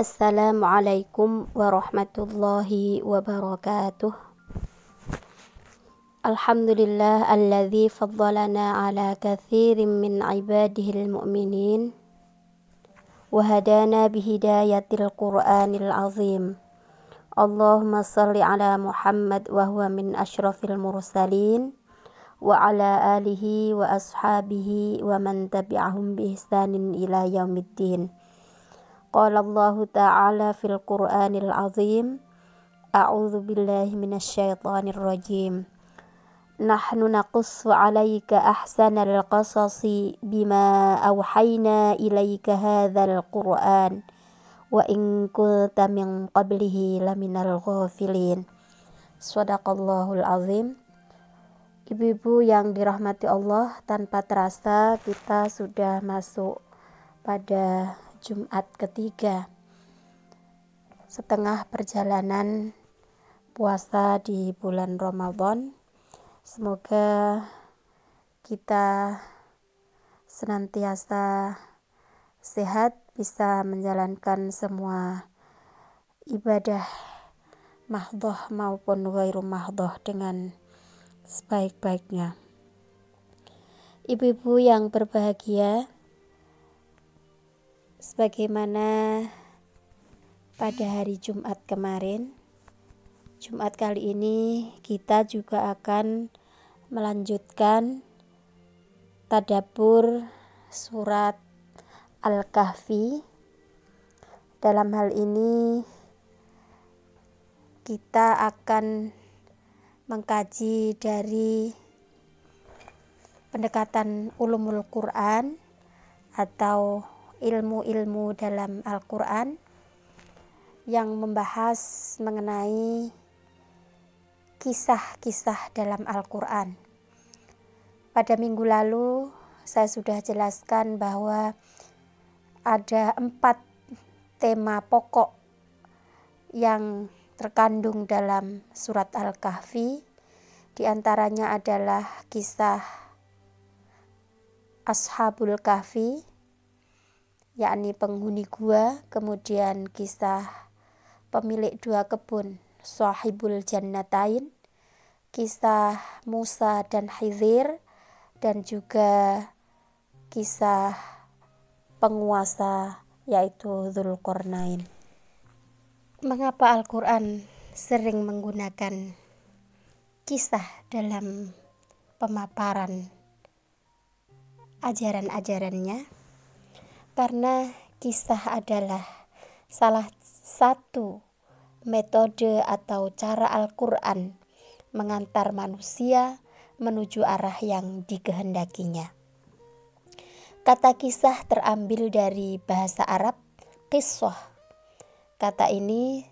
السلام عليكم ورحمة الله وبركاته الحمد لله الذي فضلنا على كثير من عباده المؤمنين وهدانا بهداية القرآن العظيم اللهم صل على محمد وهو من أشرف المرسلين وعلى آله وأصحابه ومن تبعهم بإحسان إلى يوم الدين Qala Allah Ta'ala fil Qur'anil Azim A'udzu billahi minasyaitonir rajim Nahnu naqussu 'alaika ahsanal qasasi bima awhayna ilaika hadzal Qur'an wa in kunta min qablihi laminal ghafilin Sadaqallahul azim Ibu-ibu yang dirahmati Allah tanpa terasa kita sudah masuk pada Jumat ketiga. Setengah perjalanan puasa di bulan Ramadan. Semoga kita senantiasa sehat bisa menjalankan semua ibadah mahdoh maupun wairu mahdoh dengan sebaik-baiknya. Ibu-ibu yang berbahagia, sebagaimana pada hari Jumat kemarin, Jumat kali ini kita juga akan melanjutkan tadabur surat Al-Kahfi. Dalam hal ini kita akan mengkaji dari pendekatan ulumul Quran atau ilmu-ilmu dalam Al-Quran yang membahas mengenai kisah-kisah dalam Al-Quran. Pada minggu lalu, saya sudah jelaskan bahwa ada empat tema pokok yang terkandung dalam surat Al-Kahfi. Di antaranya adalah kisah Ashabul Kahfi, yakni penghuni gua, kemudian kisah pemilik dua kebun, Sahibul Jannatain, kisah Musa dan Khidir, dan juga kisah penguasa yaitu Zulkarnain. Mengapa Al-Quran sering menggunakan kisah dalam pemaparan ajaran-ajarannya? karena kisah adalah salah satu metode atau cara Al-Quran mengantar manusia menuju arah yang dikehendakinya. Kata kisah terambil dari bahasa Arab kisah. Kata ini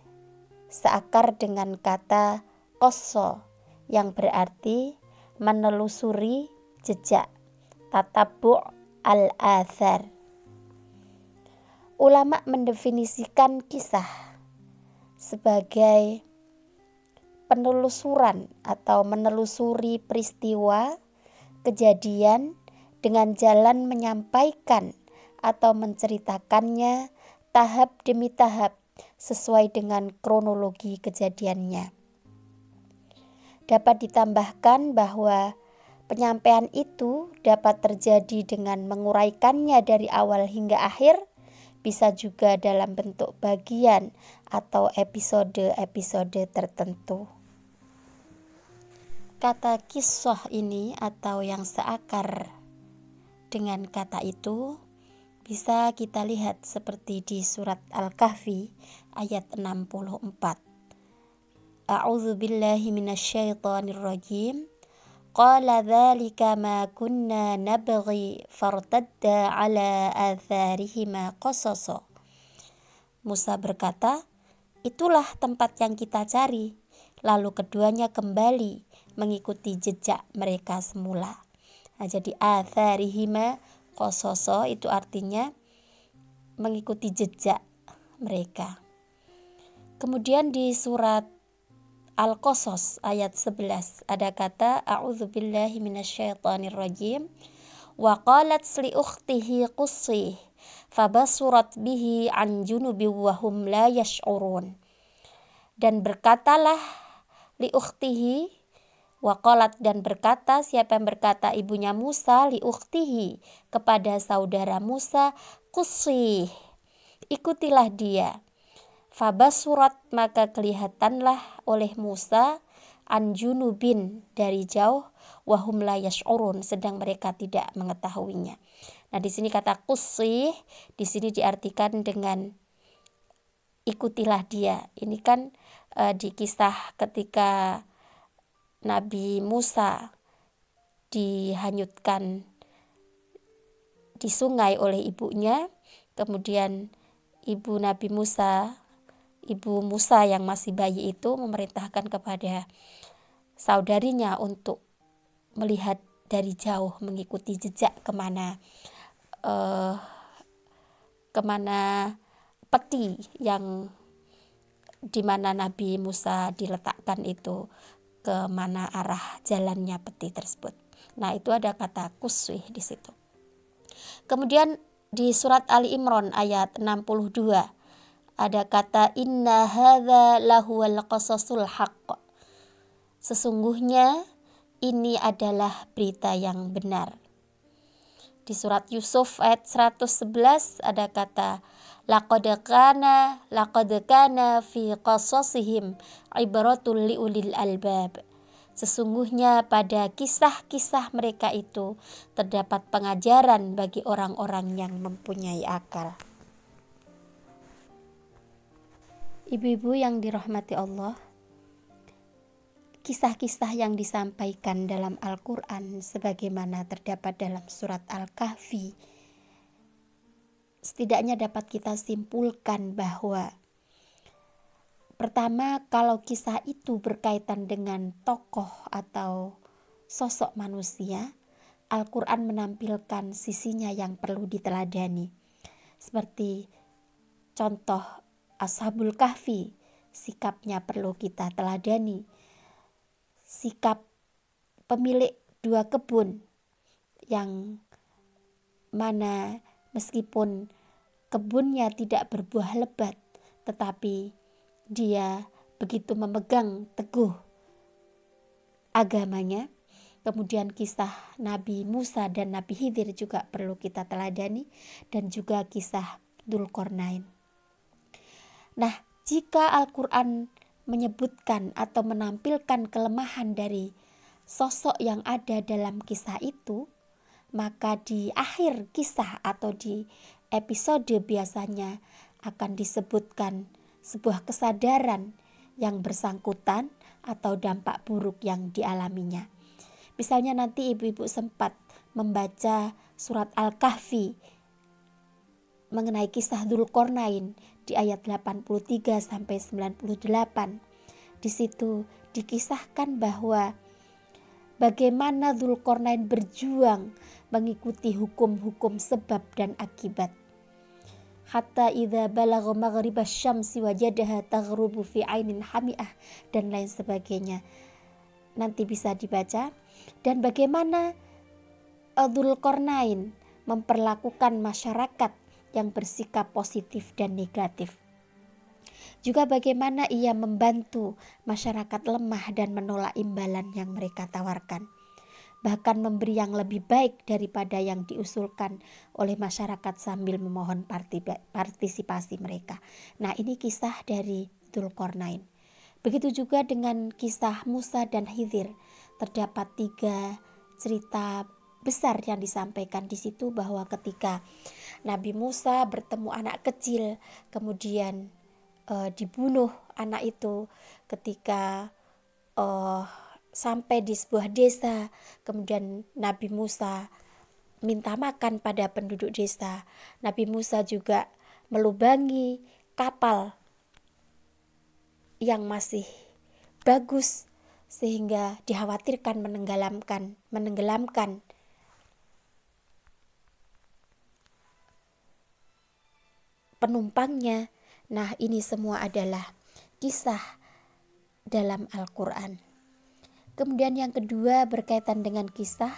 seakar dengan kata koso yang berarti menelusuri jejak tatabu al azhar ulama mendefinisikan kisah sebagai penelusuran atau menelusuri peristiwa kejadian dengan jalan menyampaikan atau menceritakannya tahap demi tahap sesuai dengan kronologi kejadiannya. Dapat ditambahkan bahwa penyampaian itu dapat terjadi dengan menguraikannya dari awal hingga akhir bisa juga dalam bentuk bagian atau episode-episode tertentu. Kata kisah ini atau yang seakar dengan kata itu bisa kita lihat seperti di surat Al-Kahfi ayat 64. A'udzu billahi Qala dhalika ma kunna nabghi fartadda ala atharihima qasasa. Musa berkata, itulah tempat yang kita cari. Lalu keduanya kembali mengikuti jejak mereka semula. Nah, jadi atharihima qasasa itu artinya mengikuti jejak mereka. Kemudian di surat Al-Qasas ayat 11 ada kata a'udzubillahi minasyaitonirrajim wa qalat li ukhtihi qussih fabasurat bihi an junubi wa hum la yash'urun dan berkatalah li ukhtihi Wakolat dan berkata, siapa yang berkata ibunya Musa ukhtihi kepada saudara Musa, qussi ikutilah dia surat maka kelihatanlah oleh Musa anjunubin dari jauh wahum la yash'urun sedang mereka tidak mengetahuinya. Nah, di sini kata kusih di sini diartikan dengan ikutilah dia. Ini kan e, di kisah ketika Nabi Musa dihanyutkan di sungai oleh ibunya, kemudian ibu Nabi Musa ibu Musa yang masih bayi itu memerintahkan kepada saudarinya untuk melihat dari jauh mengikuti jejak kemana uh, kemana peti yang dimana Nabi Musa diletakkan itu ke mana arah jalannya peti tersebut. Nah, itu ada kata kuswih di situ. Kemudian di surat Ali Imron ayat 62 ada kata inna hadza lahuwal qasasul haqq. Sesungguhnya ini adalah berita yang benar. Di surat Yusuf ayat 111 ada kata laqad kana laqad kana fi qasasihim ibaratul liulil albab. Sesungguhnya pada kisah-kisah mereka itu terdapat pengajaran bagi orang-orang yang mempunyai akal. Ibu-ibu yang dirahmati Allah, kisah-kisah yang disampaikan dalam Al-Quran sebagaimana terdapat dalam surat Al-Kahfi, setidaknya dapat kita simpulkan bahwa pertama kalau kisah itu berkaitan dengan tokoh atau sosok manusia, Al-Quran menampilkan sisinya yang perlu diteladani. Seperti contoh Ashabul Kahfi, sikapnya perlu kita teladani. Sikap pemilik dua kebun yang mana meskipun kebunnya tidak berbuah lebat, tetapi dia begitu memegang teguh agamanya. Kemudian kisah Nabi Musa dan Nabi Hidir juga perlu kita teladani dan juga kisah Dulkornain. Nah, jika Al-Quran menyebutkan atau menampilkan kelemahan dari sosok yang ada dalam kisah itu, maka di akhir kisah atau di episode biasanya akan disebutkan sebuah kesadaran yang bersangkutan atau dampak buruk yang dialaminya. Misalnya nanti ibu-ibu sempat membaca surat Al-Kahfi mengenai kisah Dulkornain di ayat 83 sampai 98. Di situ dikisahkan bahwa bagaimana Zulkarnain berjuang mengikuti hukum-hukum sebab dan akibat. Hatta idza balagha maghriba syamsi wajadaha taghrubu fi ainin hamiah dan lain sebagainya. Nanti bisa dibaca dan bagaimana Zulkarnain memperlakukan masyarakat yang bersikap positif dan negatif. Juga bagaimana ia membantu masyarakat lemah dan menolak imbalan yang mereka tawarkan. Bahkan memberi yang lebih baik daripada yang diusulkan oleh masyarakat sambil memohon partisipasi mereka. Nah ini kisah dari Dulkornain. Begitu juga dengan kisah Musa dan Hidir. Terdapat tiga cerita besar yang disampaikan di situ bahwa ketika Nabi Musa bertemu anak kecil, kemudian uh, dibunuh anak itu ketika uh, sampai di sebuah desa. Kemudian Nabi Musa minta makan pada penduduk desa. Nabi Musa juga melubangi kapal yang masih bagus sehingga dikhawatirkan menenggelamkan menenggelamkan penumpangnya. Nah, ini semua adalah kisah dalam Al-Quran. Kemudian, yang kedua berkaitan dengan kisah.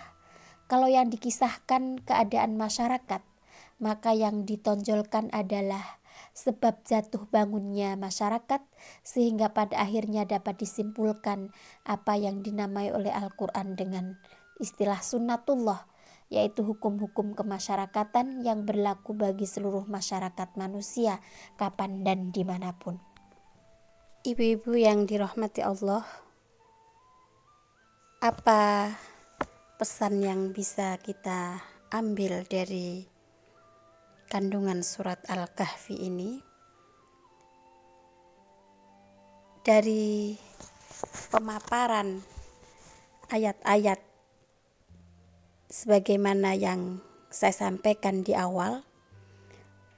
Kalau yang dikisahkan keadaan masyarakat, maka yang ditonjolkan adalah sebab jatuh bangunnya masyarakat, sehingga pada akhirnya dapat disimpulkan apa yang dinamai oleh Al-Quran dengan istilah sunnatullah yaitu hukum-hukum kemasyarakatan yang berlaku bagi seluruh masyarakat manusia, kapan dan dimanapun. Ibu-ibu yang dirahmati Allah, apa pesan yang bisa kita ambil dari kandungan surat Al-Kahfi ini? Dari pemaparan ayat-ayat sebagaimana yang saya sampaikan di awal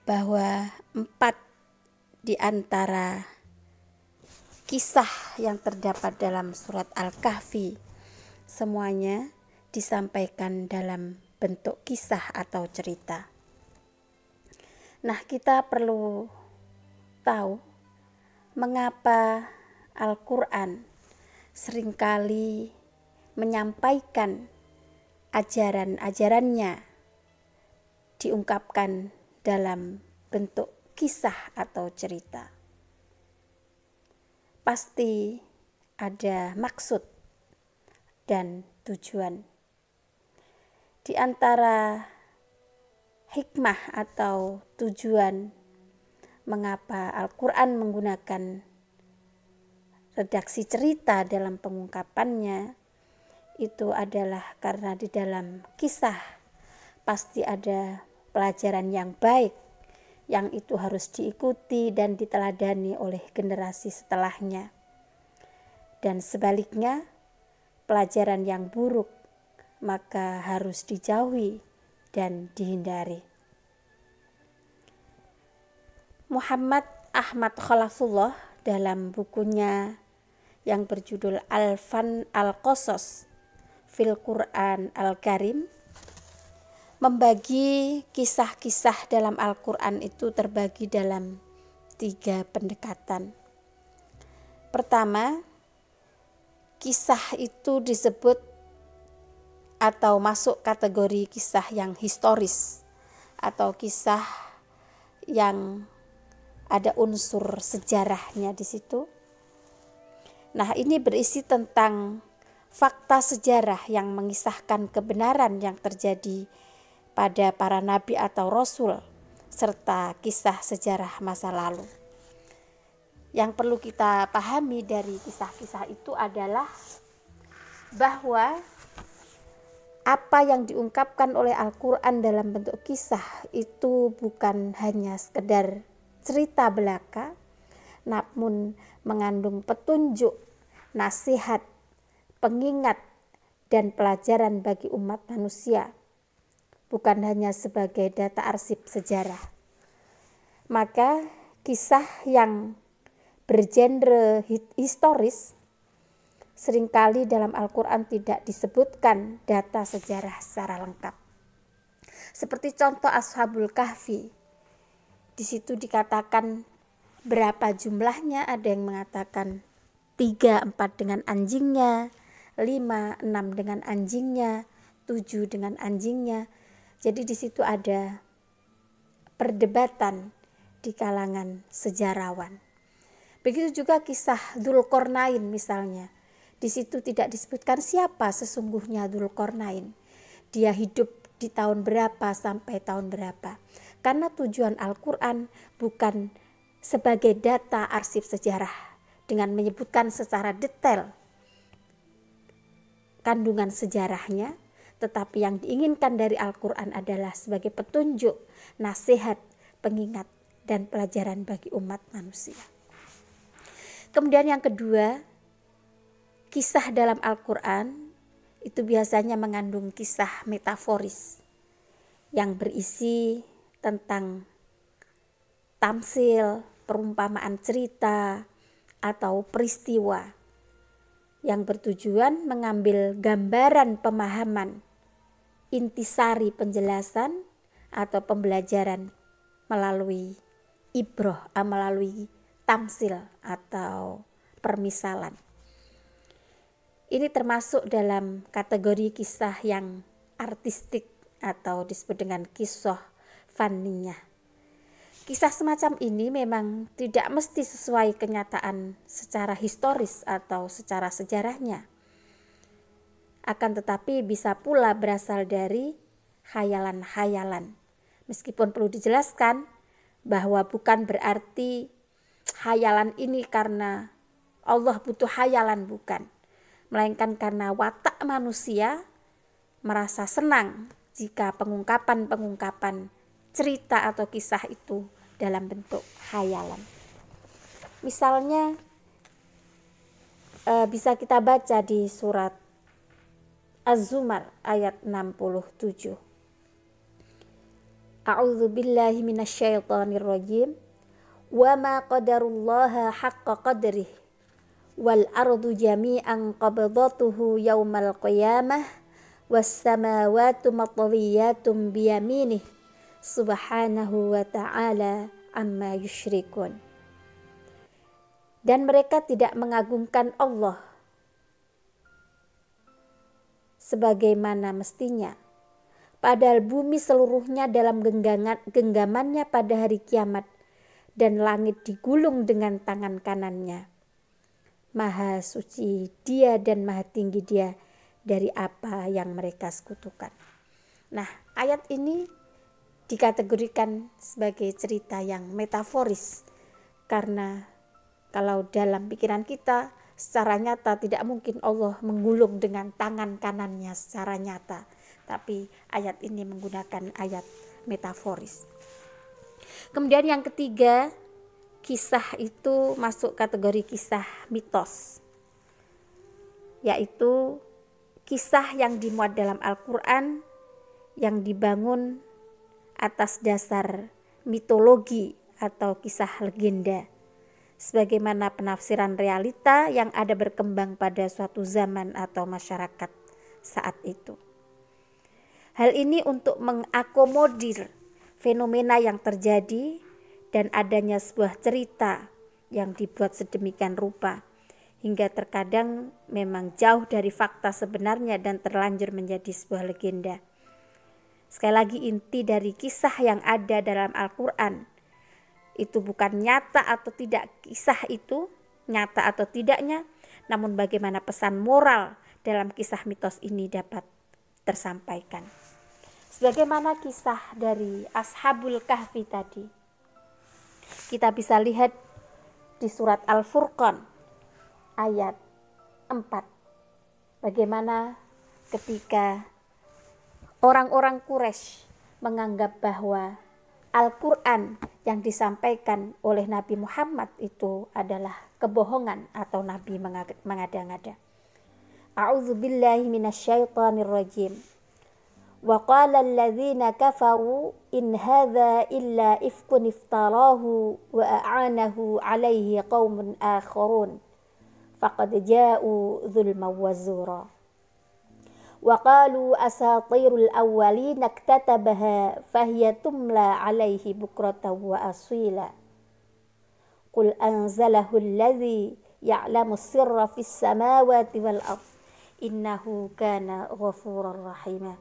bahwa empat di antara kisah yang terdapat dalam surat Al-Kahfi semuanya disampaikan dalam bentuk kisah atau cerita. Nah, kita perlu tahu mengapa Al-Qur'an seringkali menyampaikan ajaran-ajarannya diungkapkan dalam bentuk kisah atau cerita. Pasti ada maksud dan tujuan. Di antara hikmah atau tujuan mengapa Al-Quran menggunakan redaksi cerita dalam pengungkapannya itu adalah karena di dalam kisah pasti ada pelajaran yang baik yang itu harus diikuti dan diteladani oleh generasi setelahnya. Dan sebaliknya, pelajaran yang buruk maka harus dijauhi dan dihindari. Muhammad Ahmad Khalafullah dalam bukunya yang berjudul Al-Fan Al-Qasas fil Quran Al-Karim membagi kisah-kisah dalam Al-Quran itu terbagi dalam tiga pendekatan. Pertama, kisah itu disebut atau masuk kategori kisah yang historis atau kisah yang ada unsur sejarahnya di situ. Nah, ini berisi tentang fakta sejarah yang mengisahkan kebenaran yang terjadi pada para nabi atau rasul serta kisah sejarah masa lalu. Yang perlu kita pahami dari kisah-kisah itu adalah bahwa apa yang diungkapkan oleh Al-Quran dalam bentuk kisah itu bukan hanya sekedar cerita belaka, namun mengandung petunjuk, nasihat, pengingat, dan pelajaran bagi umat manusia, bukan hanya sebagai data arsip sejarah. Maka kisah yang bergenre historis seringkali dalam Al-Quran tidak disebutkan data sejarah secara lengkap. Seperti contoh Ashabul Kahfi, di situ dikatakan berapa jumlahnya, ada yang mengatakan tiga empat dengan anjingnya, 5, 6 dengan anjingnya, 7 dengan anjingnya. Jadi di situ ada perdebatan di kalangan sejarawan. Begitu juga kisah Dulkornain misalnya. Di situ tidak disebutkan siapa sesungguhnya Dulkornain. Dia hidup di tahun berapa sampai tahun berapa. Karena tujuan Al-Quran bukan sebagai data arsip sejarah dengan menyebutkan secara detail kandungan sejarahnya, tetapi yang diinginkan dari Al-Quran adalah sebagai petunjuk, nasihat, pengingat, dan pelajaran bagi umat manusia. Kemudian yang kedua, kisah dalam Al-Quran itu biasanya mengandung kisah metaforis yang berisi tentang tamsil, perumpamaan cerita, atau peristiwa yang bertujuan mengambil gambaran pemahaman intisari penjelasan atau pembelajaran melalui ibroh ah, melalui tamsil atau permisalan. Ini termasuk dalam kategori kisah yang artistik atau disebut dengan kisah faniyah. Kisah semacam ini memang tidak mesti sesuai kenyataan secara historis atau secara sejarahnya. Akan tetapi bisa pula berasal dari khayalan-khayalan. Meskipun perlu dijelaskan bahwa bukan berarti khayalan ini karena Allah butuh khayalan bukan, melainkan karena watak manusia merasa senang jika pengungkapan-pengungkapan cerita atau kisah itu dalam bentuk khayalan. Misalnya e, bisa kita baca di surat Az-Zumar ayat 67. A'udzu billahi minasyaitonir rajim. Wa ma qadarullaha haqqo qadrih wal ardu jami'an qabdatuhu yaumal qiyamah was samawati matwiyatun biyaminih subhanahu wa ta'ala amma yushrikun. Dan mereka tidak mengagungkan Allah sebagaimana mestinya. Padahal bumi seluruhnya dalam genggangan, genggamannya pada hari kiamat dan langit digulung dengan tangan kanannya. Maha suci dia dan maha tinggi dia dari apa yang mereka sekutukan. Nah ayat ini dikategorikan sebagai cerita yang metaforis karena kalau dalam pikiran kita secara nyata tidak mungkin Allah menggulung dengan tangan kanannya secara nyata tapi ayat ini menggunakan ayat metaforis kemudian yang ketiga kisah itu masuk kategori kisah mitos yaitu kisah yang dimuat dalam Al-Quran yang dibangun atas dasar mitologi atau kisah legenda sebagaimana penafsiran realita yang ada berkembang pada suatu zaman atau masyarakat saat itu. Hal ini untuk mengakomodir fenomena yang terjadi dan adanya sebuah cerita yang dibuat sedemikian rupa hingga terkadang memang jauh dari fakta sebenarnya dan terlanjur menjadi sebuah legenda. Sekali lagi inti dari kisah yang ada dalam Al-Quran itu bukan nyata atau tidak kisah itu nyata atau tidaknya namun bagaimana pesan moral dalam kisah mitos ini dapat tersampaikan sebagaimana kisah dari Ashabul Kahfi tadi kita bisa lihat di surat Al-Furqan ayat 4 bagaimana ketika Orang-orang Quraisy menganggap bahwa Al-Quran yang disampaikan oleh Nabi Muhammad itu adalah kebohongan atau Nabi mengada-ngada. A'udzu billahi minasyaitonir rajim. Wa qala alladziina kafaru in hadza illa ifkun iftarahu wa a'anahu 'alaihi qaumun akharun faqad ja'u dzulman wa zura. وقالوا أساطير الأولين اكتتبها فهي تملى عليه بكرة وأصيلا قل أنزله الذي يعلم السر في السماوات والأرض إنه كان غفورا رحيما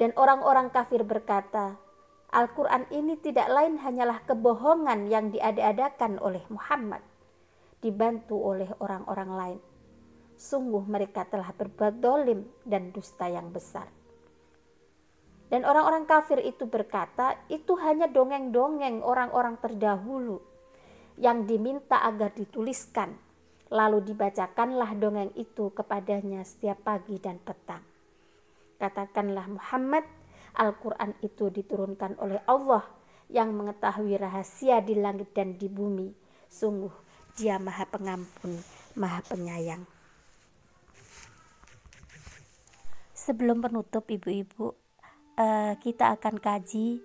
Dan orang-orang kafir berkata, Al-Quran ini tidak lain hanyalah kebohongan yang diada-adakan oleh Muhammad, dibantu oleh orang-orang lain sungguh mereka telah berbuat dolim dan dusta yang besar. Dan orang-orang kafir itu berkata, itu hanya dongeng-dongeng orang-orang terdahulu yang diminta agar dituliskan, lalu dibacakanlah dongeng itu kepadanya setiap pagi dan petang. Katakanlah Muhammad, Al-Quran itu diturunkan oleh Allah yang mengetahui rahasia di langit dan di bumi. Sungguh dia maha pengampun, maha penyayang. Sebelum penutup ibu-ibu, uh, kita akan kaji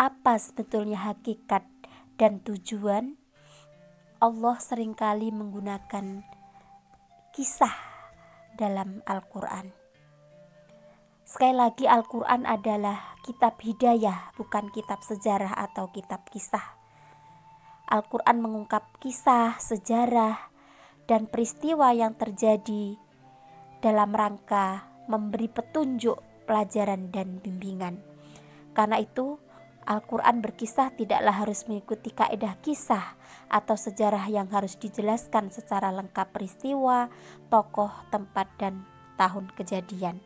apa sebetulnya hakikat dan tujuan Allah seringkali menggunakan kisah dalam Al-Quran. Sekali lagi Al-Quran adalah kitab hidayah bukan kitab sejarah atau kitab kisah. Al-Quran mengungkap kisah, sejarah, dan peristiwa yang terjadi dalam rangka memberi petunjuk, pelajaran, dan bimbingan. Karena itu, Al-Quran berkisah tidaklah harus mengikuti kaedah kisah atau sejarah yang harus dijelaskan secara lengkap peristiwa, tokoh, tempat, dan tahun kejadian.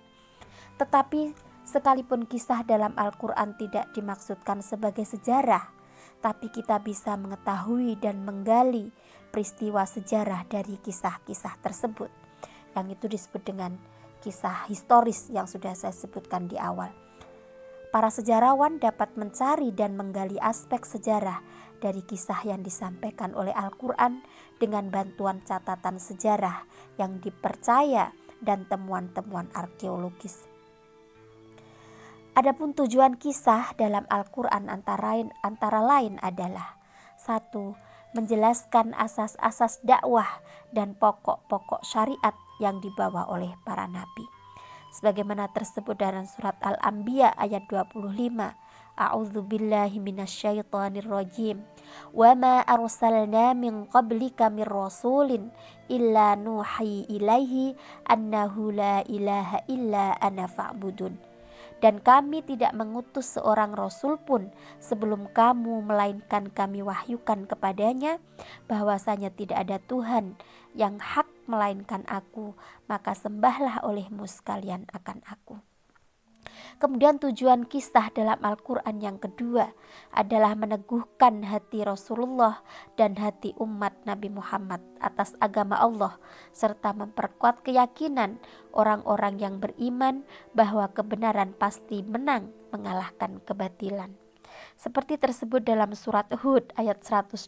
Tetapi, sekalipun kisah dalam Al-Quran tidak dimaksudkan sebagai sejarah, tapi kita bisa mengetahui dan menggali peristiwa sejarah dari kisah-kisah tersebut yang itu disebut dengan kisah historis yang sudah saya sebutkan di awal. Para sejarawan dapat mencari dan menggali aspek sejarah dari kisah yang disampaikan oleh Al-Quran dengan bantuan catatan sejarah yang dipercaya dan temuan-temuan arkeologis. Adapun tujuan kisah dalam Al-Quran antara lain, antara lain adalah satu Menjelaskan asas-asas dakwah dan pokok-pokok syariat yang dibawa oleh para nabi. Sebagaimana tersebut dalam surat Al-Anbiya ayat 25. A'udzu billahi minasyaitonir rajim. Wa ma arsalna min qablika mir rasulin illa nuhi ilaihi annahu la ilaha illa ana fa'budun dan kami tidak mengutus seorang rasul pun sebelum kamu melainkan kami wahyukan kepadanya bahwasanya tidak ada Tuhan yang hak melainkan aku, maka sembahlah olehmu sekalian akan aku. Kemudian tujuan kisah dalam Al-Quran yang kedua adalah meneguhkan hati Rasulullah dan hati umat Nabi Muhammad atas agama Allah serta memperkuat keyakinan orang-orang yang beriman bahwa kebenaran pasti menang mengalahkan kebatilan. Seperti tersebut dalam surat Hud ayat 120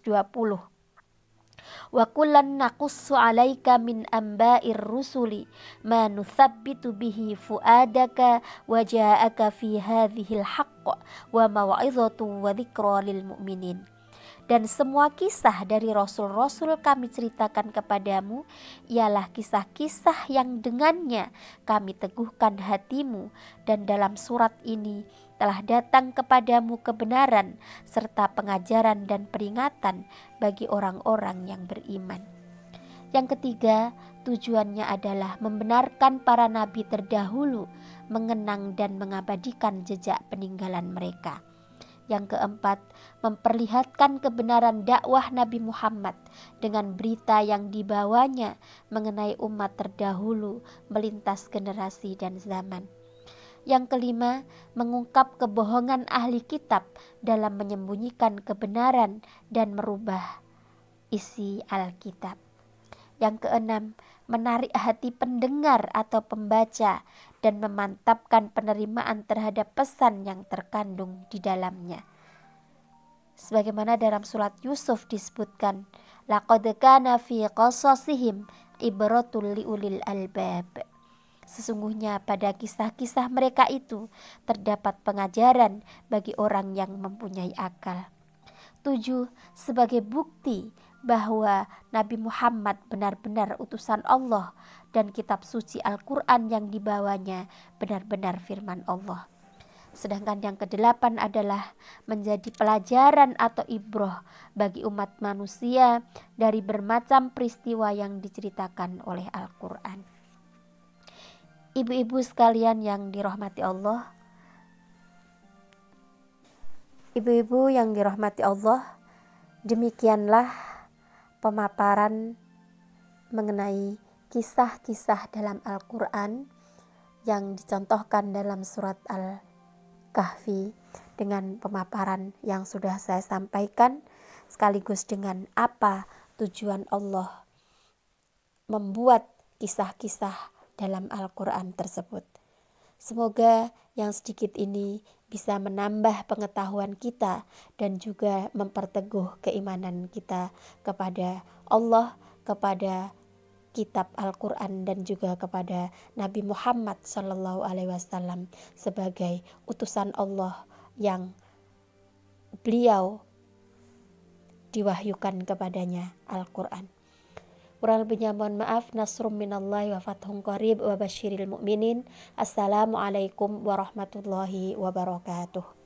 Wa kullan naqussu 'alaika min amba'ir rusuli ma nuthabbitu bihi fuadaka wa ja'aka fi hadhil haqq wa mau'izatu wa dzikra lil mu'minin. Dan semua kisah dari rasul-rasul kami ceritakan kepadamu ialah kisah-kisah yang dengannya kami teguhkan hatimu dan dalam surat ini telah datang kepadamu kebenaran serta pengajaran dan peringatan bagi orang-orang yang beriman. Yang ketiga, tujuannya adalah membenarkan para nabi terdahulu mengenang dan mengabadikan jejak peninggalan mereka. Yang keempat, memperlihatkan kebenaran dakwah Nabi Muhammad dengan berita yang dibawanya mengenai umat terdahulu melintas generasi dan zaman. Yang kelima, mengungkap kebohongan ahli kitab dalam menyembunyikan kebenaran dan merubah isi Alkitab. Yang keenam, menarik hati pendengar atau pembaca dan memantapkan penerimaan terhadap pesan yang terkandung di dalamnya. Sebagaimana dalam surat Yusuf disebutkan, laqad kana fi qasasihim ibratul liulil albab. Sesungguhnya pada kisah-kisah mereka itu terdapat pengajaran bagi orang yang mempunyai akal. 7. Sebagai bukti bahwa Nabi Muhammad benar-benar utusan Allah dan kitab suci Al-Quran yang dibawanya benar-benar firman Allah. Sedangkan yang kedelapan adalah menjadi pelajaran atau ibroh bagi umat manusia dari bermacam peristiwa yang diceritakan oleh Al-Quran ibu-ibu sekalian yang dirahmati Allah, ibu-ibu yang dirahmati Allah, demikianlah pemaparan mengenai kisah-kisah dalam Al-Quran yang dicontohkan dalam surat Al-Kahfi dengan pemaparan yang sudah saya sampaikan sekaligus dengan apa tujuan Allah membuat kisah-kisah dalam Al-Quran tersebut. Semoga yang sedikit ini bisa menambah pengetahuan kita dan juga memperteguh keimanan kita kepada Allah, kepada kitab Al-Quran dan juga kepada Nabi Muhammad Sallallahu Alaihi Wasallam sebagai utusan Allah yang beliau diwahyukan kepadanya Al-Quran. Kurang lebihnya mohon maaf. Nasrum minallahi wa fathum qarib wa basyiril mu'minin. Assalamualaikum warahmatullahi wabarakatuh.